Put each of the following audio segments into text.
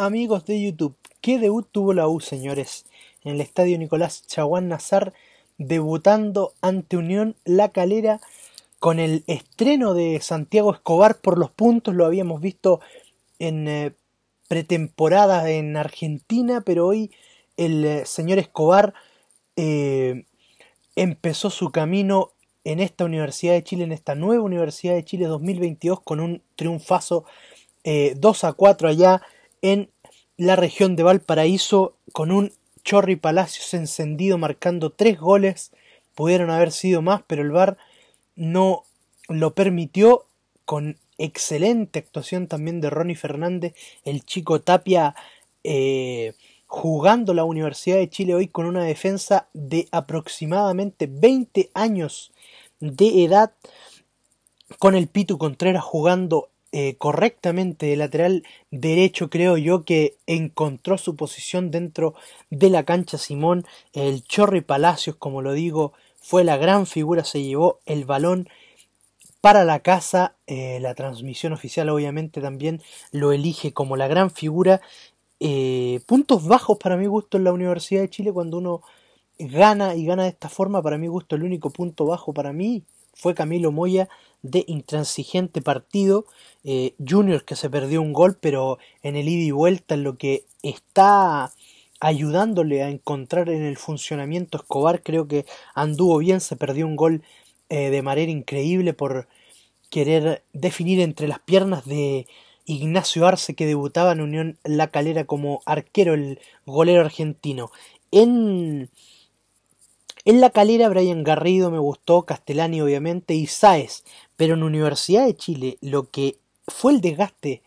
Amigos de YouTube, ¿qué debut tuvo la U, señores? En el estadio Nicolás Chaguán Nazar, debutando ante Unión La Calera con el estreno de Santiago Escobar por los puntos. Lo habíamos visto en eh, pretemporada en Argentina, pero hoy el eh, señor Escobar eh, empezó su camino en esta Universidad de Chile, en esta nueva Universidad de Chile 2022, con un triunfazo 2 a 4 allá en la región de Valparaíso con un Chorri Palacios encendido marcando tres goles. Pudieron haber sido más, pero el VAR no lo permitió con excelente actuación también de Ronnie Fernández, el chico Tapia eh, jugando la Universidad de Chile hoy con una defensa de aproximadamente 20 años de edad, con el Pitu Contreras jugando eh, correctamente de lateral derecho, creo yo que encontró su posición dentro de la cancha Simón. El Chorri Palacios, como lo digo, fue la gran figura, se llevó el balón para la casa. Eh, la transmisión oficial obviamente también lo elige como la gran figura. Eh, puntos bajos para mi gusto en la Universidad de Chile cuando uno gana y gana de esta forma. Para mi gusto el único punto bajo para mí fue Camilo Moya de intransigente partido. Eh, junior que se perdió un gol, pero en el ida y vuelta, en lo que está ayudándole a encontrar en el funcionamiento Escobar, creo que anduvo bien, se perdió un gol eh, de manera increíble por querer definir entre las piernas de Ignacio Arce que debutaba en Unión La Calera como arquero, el golero argentino. En en la calera, Brian Garrido me gustó, Castellani obviamente y Saez, pero en Universidad de Chile lo que fue el desgaste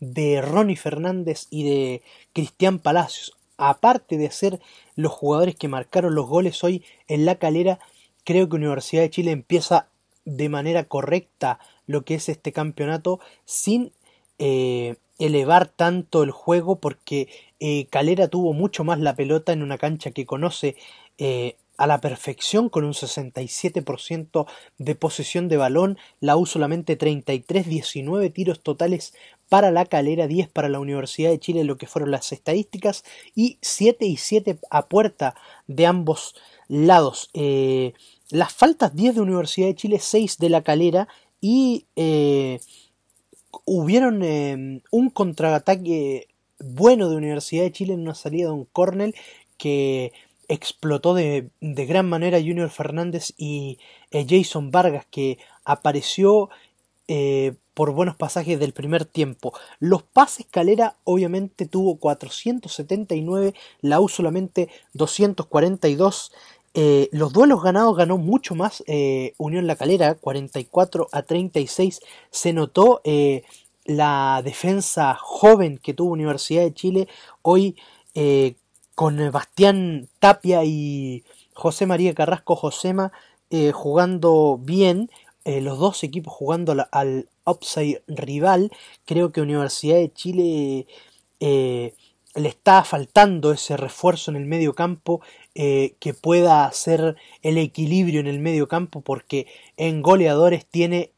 de Ronnie Fernández y de Cristian Palacios, aparte de ser los jugadores que marcaron los goles hoy en la calera, creo que Universidad de Chile empieza de manera correcta lo que es este campeonato sin eh, elevar tanto el juego porque eh, Calera tuvo mucho más la pelota en una cancha que conoce. Eh, a la perfección con un 67% de posesión de balón, la U solamente 33, 19 tiros totales para la calera, 10 para la Universidad de Chile, lo que fueron las estadísticas, y 7 y 7 a puerta de ambos lados. Eh, las faltas 10 de Universidad de Chile, 6 de la calera, y eh, hubieron em, un contraataque bueno de Universidad de Chile en una salida de un Cornell que explotó de, gran manera Junior Fernández y eh, Jason Vargas, que apareció eh, por buenos pasajes del primer tiempo. Los pases Calera obviamente tuvo 479, la U solamente 242. Eh, los duelos ganados ganó mucho más Unión La Calera, 44 a 36. Se notó la defensa joven que tuvo Universidad de Chile hoy con eh, Bastián Tapia y José María Carrasco Josema eh, jugando bien, eh, los dos equipos jugando al, upside rival, creo que Universidad de Chile le está faltando ese refuerzo en el medio campo que pueda hacer el equilibrio en el medio campo porque en goleadores tiene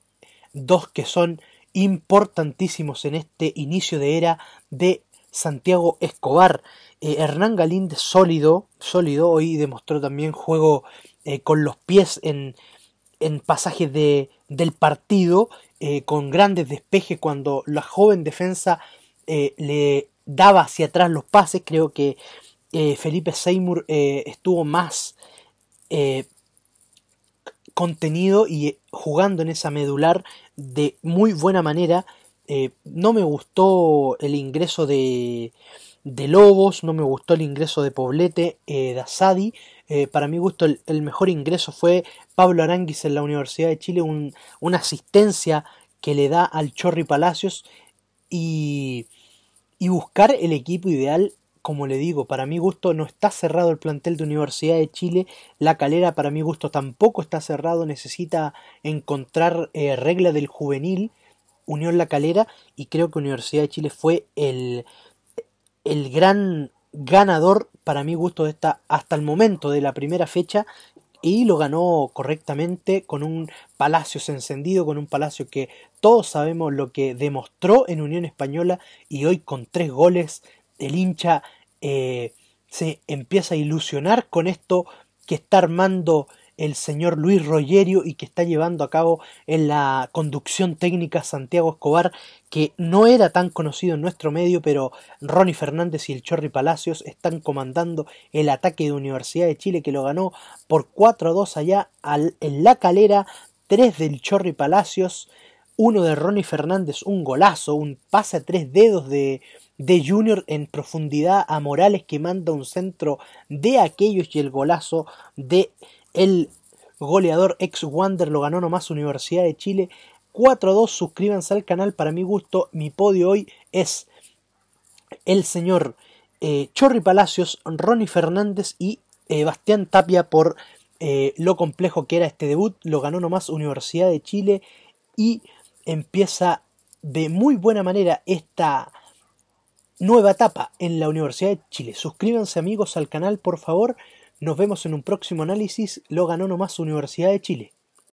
dos que son importantísimos en este inicio de era de Santiago Escobar. Eh, Hernán Galíndez sólido, sólido, hoy demostró también juego eh, con los pies en, pasajes del partido, eh, con grandes despejes cuando la joven defensa le daba hacia atrás los pases. Creo que Felipe Seymour estuvo más contenido y jugando en esa medular de muy buena manera. Eh, no me gustó el ingreso de, Lobos, no me gustó el ingreso de Poblete, eh, de Asadi. Eh, para mi gusto, el, mejor ingreso fue Pablo Aranguis en la Universidad de Chile, una asistencia que le da al Chorri Palacios y, buscar el equipo ideal como le digo, para mi gusto no está cerrado el plantel de Universidad de Chile. La calera, para mi gusto, tampoco está cerrado. Necesita encontrar regla del juvenil. Unión La Calera y creo que Universidad de Chile fue el, el gran ganador para mi gusto de esta hasta el momento de la primera fecha y lo ganó correctamente con un palacio encendido, con un Palacio que todos sabemos lo que demostró en Unión Española y hoy con tres goles el hincha eh, se empieza a ilusionar con esto que está armando el señor Luis Rogerio y que está llevando a cabo en la conducción técnica Santiago Escobar, que no era tan conocido en nuestro medio, pero Ronnie Fernández y el Chorri Palacios están comandando el ataque de Universidad de Chile que lo ganó por 4 a 2 allá al, en la calera, 3 del Chorri Palacios, uno de Ronnie Fernández, un golazo, un pase a tres dedos de, de Junior en profundidad a Morales que manda un centro de aquellos y el golazo de el goleador ex Wander lo ganó nomás Universidad de Chile 4-2. Suscríbanse al canal para mi gusto. Mi podio hoy es el señor eh, Chorri Palacios, Ronnie Fernández y eh, Bastián Tapia por eh, lo complejo que era este debut. Lo ganó nomás Universidad de Chile y empieza de muy buena manera esta nueva etapa en la Universidad de Chile. Suscríbanse amigos al canal por favor. Nos vemos en un próximo análisis. Lo ganó nomás Universidad de Chile.